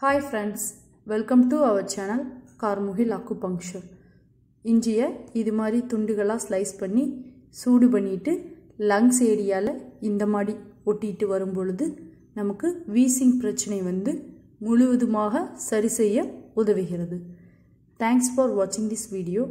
hi friends welcome to our channel Karmugil acupuncture இஞ்சியை இது மாதிரி துண்டுகளாக ஸ்லைஸ் பண்ணி சூடு பண்ணிவிட்டு லங்ஸ் ஏரியாவில் இந்த மாதிரி ஒட்டிட்டு வரும் பொழுது நமக்கு வீசிங் பிரச்சனை வந்து முழுவதுமாக சரி செய்ய உதவுகிறது தேங்க்ஸ் ஃபார் வாட்சிங் திஸ் வீடியோ